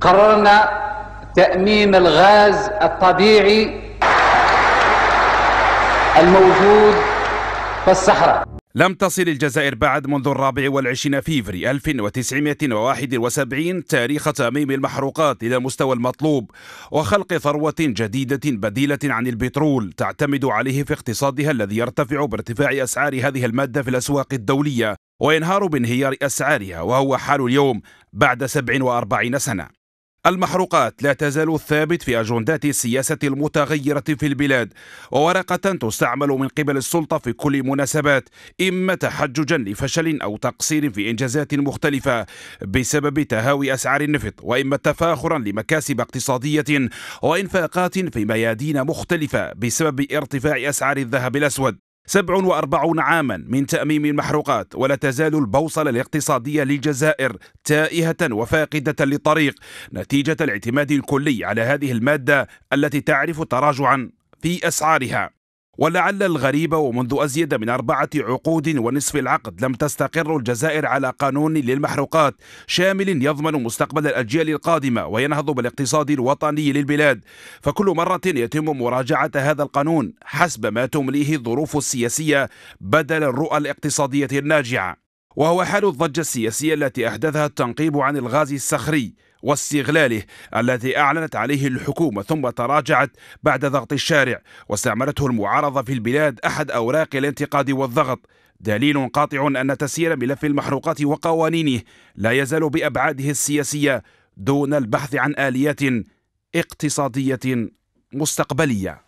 قررنا تأميم الغاز الطبيعي الموجود في الصحراء لم تصل الجزائر بعد منذ الرابع والعشرين فيفري 1971 تاريخ تأميم المحروقات إلى المستوى المطلوب وخلق ثروة جديدة بديلة عن البترول تعتمد عليه في اقتصادها الذي يرتفع بارتفاع أسعار هذه المادة في الأسواق الدولية وينهار بانهيار أسعارها وهو حال اليوم بعد 47 سنة المحروقات لا تزال ثابت في أجندات السياسة المتغيرة في البلاد وورقة تستعمل من قبل السلطة في كل مناسبات إما تحججا لفشل أو تقصير في إنجازات مختلفة بسبب تهاوي أسعار النفط وإما تفاخرا لمكاسب اقتصادية وإنفاقات في ميادين مختلفة بسبب ارتفاع أسعار الذهب الأسود 47 عاما من تأميم المحروقات ولا تزال البوصلة الاقتصادية للجزائر تائهة وفاقدة للطريق نتيجة الاعتماد الكلي على هذه المادة التي تعرف تراجعا في أسعارها ولعل الغريب ومنذ أزيد من أربعة عقود ونصف العقد لم تستقر الجزائر على قانون للمحروقات شامل يضمن مستقبل الأجيال القادمة وينهض بالاقتصاد الوطني للبلاد فكل مرة يتم مراجعة هذا القانون حسب ما تمليه الظروف السياسية بدل الرؤى الاقتصادية الناجعة وهو حال الضجة السياسية التي أحدثها التنقيب عن الغاز الصخري واستغلاله الذي أعلنت عليه الحكومة ثم تراجعت بعد ضغط الشارع واستعملته المعارضة في البلاد أحد أوراق الانتقاد والضغط دليل قاطع أن تسيير ملف المحروقات وقوانينه لا يزال بأبعاده السياسية دون البحث عن آليات اقتصادية مستقبلية